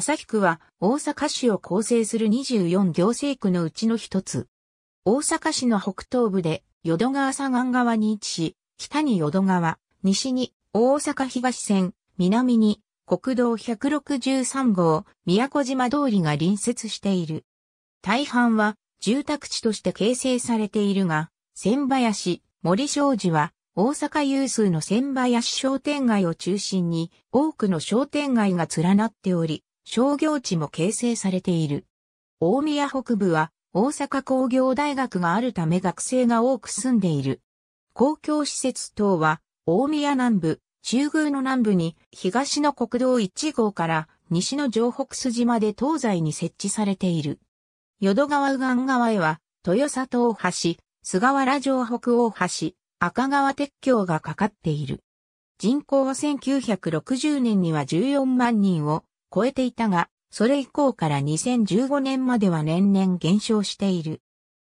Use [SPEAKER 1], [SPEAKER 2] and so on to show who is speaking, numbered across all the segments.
[SPEAKER 1] 旭区は大阪市を構成する24行政区のうちの一つ。大阪市の北東部で淀川左岸側に位置し、北に淀川、西に大阪東線、南に国道163号、宮古島通りが隣接している。大半は住宅地として形成されているが、千林、森商事は大阪有数の千林商店街を中心に多くの商店街が連なっており、商業地も形成されている。大宮北部は大阪工業大学があるため学生が多く住んでいる。公共施設等は大宮南部、中宮の南部に東の国道1号から西の城北筋まで東西に設置されている。淀川右岸側へは豊里大橋、菅原城北大橋、赤川鉄橋がかかっている。人口は1960年には14万人を超えていたが、それ以降から2015年までは年々減少している。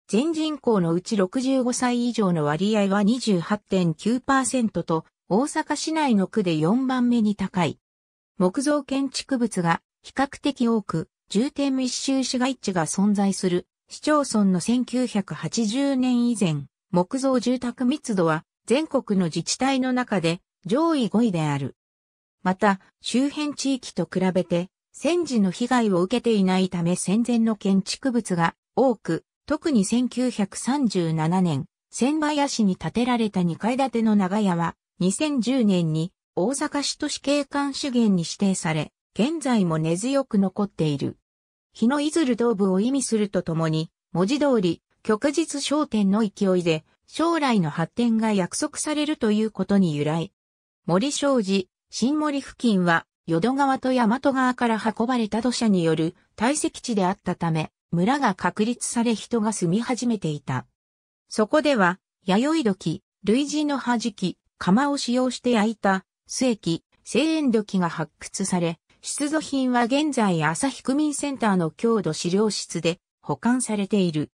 [SPEAKER 1] 全人口のうち65歳以上の割合は28.9%と、大阪市内の区で4番目に高い。木造建築物が比較的多く、重点密集市街地が存在する市町村の1980年以前、木造住宅密度は全国の自治体の中で上位5位である。また、周辺地域と比べて、戦時の被害を受けていないため戦前の建築物が多く、特に1937年、千林に建てられた2階建ての長屋は、2010年に大阪市都市景観資源に指定され、現在も根強く残っている。日のいずる道部を意味するとともに、文字通り、旭日商店の勢いで、将来の発展が約束されるということに由来。森昌司、新森付近は、淀川と大和川から運ばれた土砂による堆積地であったため、村が確立され人が住み始めていた。そこでは、弥生土器、類似の弾き、釜を使用して焼いた、須液、製塩土器が発掘され、出土品は現在日区民センターの郷土資料室で保管されている。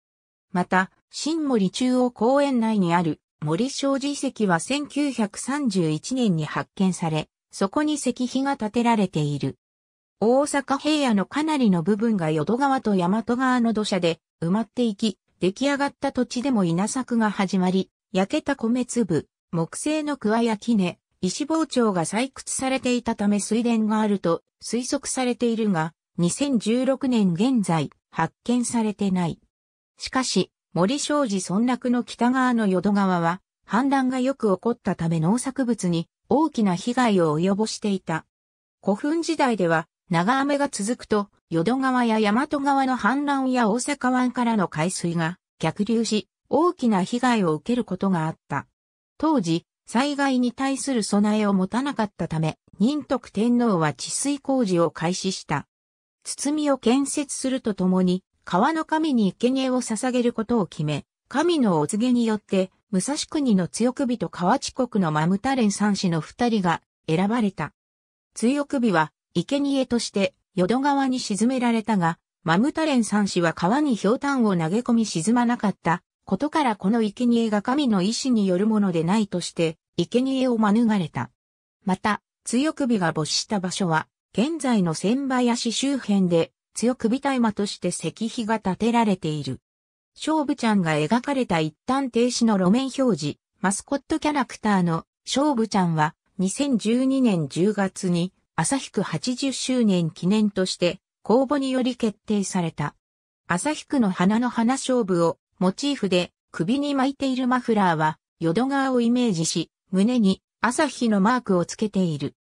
[SPEAKER 1] また、新森中央公園内にある森小寺遺跡は1931年に発見され、そこに石碑が建てられている。大阪平野のかなりの部分が淀川と大和川の土砂で埋まっていき、出来上がった土地でも稲作が始まり、焼けた米粒、木製の桑や木根、石包丁が採掘されていたため水田があると推測されているが、2016年現在発見されてない。しかし、森庄司村落の北側の淀川は、氾濫がよく起こったため農作物に大きな被害を及ぼしていた。古墳時代では長雨が続くと、淀川や大和川の氾濫や大阪湾からの海水が逆流し、大きな被害を受けることがあった。当時、災害に対する備えを持たなかったため、仁徳天皇は治水工事を開始した。堤を建設するとともに、川の神に生贄を捧げることを決め、神のお告げによって、武蔵国の強首と河内国のマムタレン三氏の二人が選ばれた。強首は生贄として淀川に沈められたが、マムタレン三氏は川に氷炭を投げ込み沈まなかったことからこの生贄が神の意志によるものでないとして、生贄を免れた。また、強首が没した場所は、現在の千林周辺で、強首大麻として石碑が建てられている。勝負ちゃんが描かれた一旦停止の路面表示、マスコットキャラクターの勝負ちゃんは2012年10月に日区80周年記念として公募により決定された。日区の花の花勝負をモチーフで首に巻いているマフラーは淀川をイメージし胸に朝日のマークをつけている。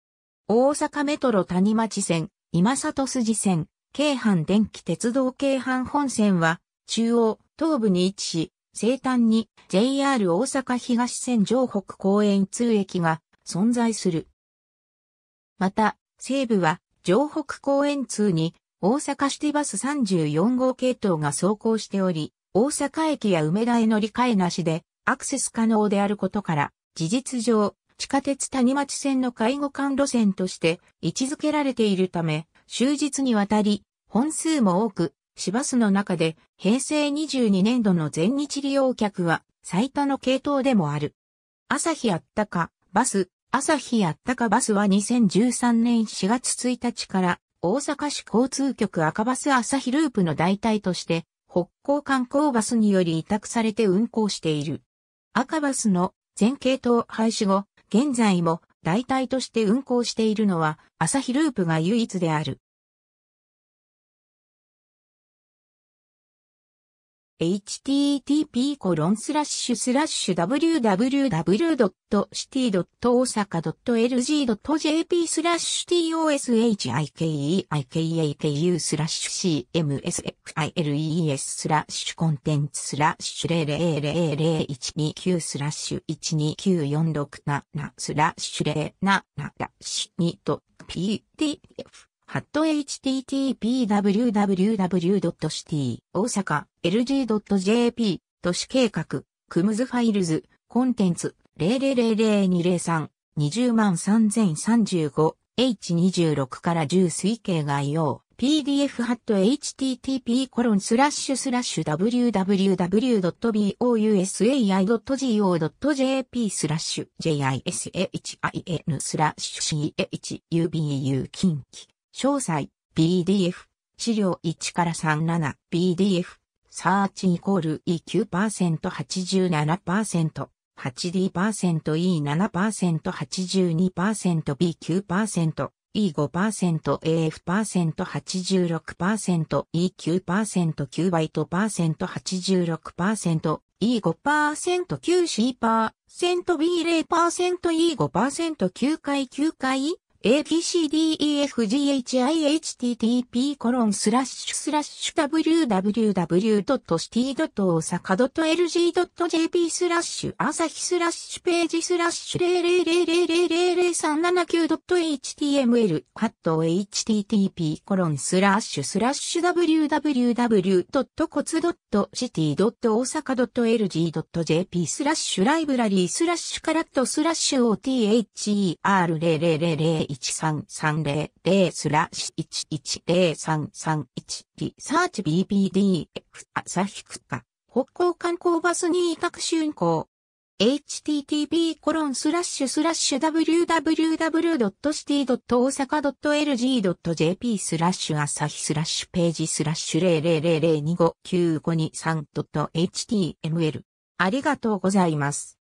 [SPEAKER 1] 大阪メトロ谷町線、今里筋線、京阪電気鉄道京阪本線は中央、東部に位置し、西端に JR 大阪東線城北公園通駅が存在する。また、西部は城北公園通に大阪シティバス34号系統が走行しており、大阪駅や梅田へ乗り換えなしでアクセス可能であることから、事実上、地下鉄谷町線の介護管路線として位置づけられているため、終日にわたり、本数も多く、市バスの中で平成22年度の全日利用客は最多の系統でもある。朝日あったかバス、朝日あったかバスは2013年4月1日から大阪市交通局赤バス朝日ループの代替として北港観光バスにより委託されて運行している。赤バスの全系統廃止後、現在も代替として運行しているのは朝日ループが唯一である。http コロンスラッシュスラッシュ www.city.osaka.lg.jp スラッシュ toshikeikeku スラッシュ cmsxilees スラッシュコンテンツスラッシュ0000129スラッシュ1294677スラッシュ077ダッシュ2と ptf ハット http://www.city-lg.jp 都市計画、クムズファイルズ、コンテンツ、0000203、203,035、H26 から10推計概要、PDF ハット http コロンスラッシュスラッシュ www.bousai.go.jp スラッシュ jisahin スラッシュ ch ubu 近畿詳細、PDF、資料1から 37PDF、サーチイコール E9%87%、8D%E7%82%、B9%、E5%、AF%86%、E9%、9バイト %86%、E5%、9C%、B0%、E5%、9回9回 abcdefghttp i コロンスラッシュスラッシュ www.city.osaka.lg.jp スラッシュ朝日スラッシュページスラッシュ 0000379.html ハット http コロンスラッシュスラッシュ www.cots.city.osaka.lg.jp スラッシュライブラリースラッシュカラットスラッシュ other000 1330スラッシュ110331リサーチ BPDF 朝日区下北港観光バスに委春行 http コロンスラッシュスラッシュ www.city.osaka.lg.jp スラッシュ朝日スラッシュページスラッシュ0 0 0 2 5 9 5 2 3 h t m l ありがとうございます。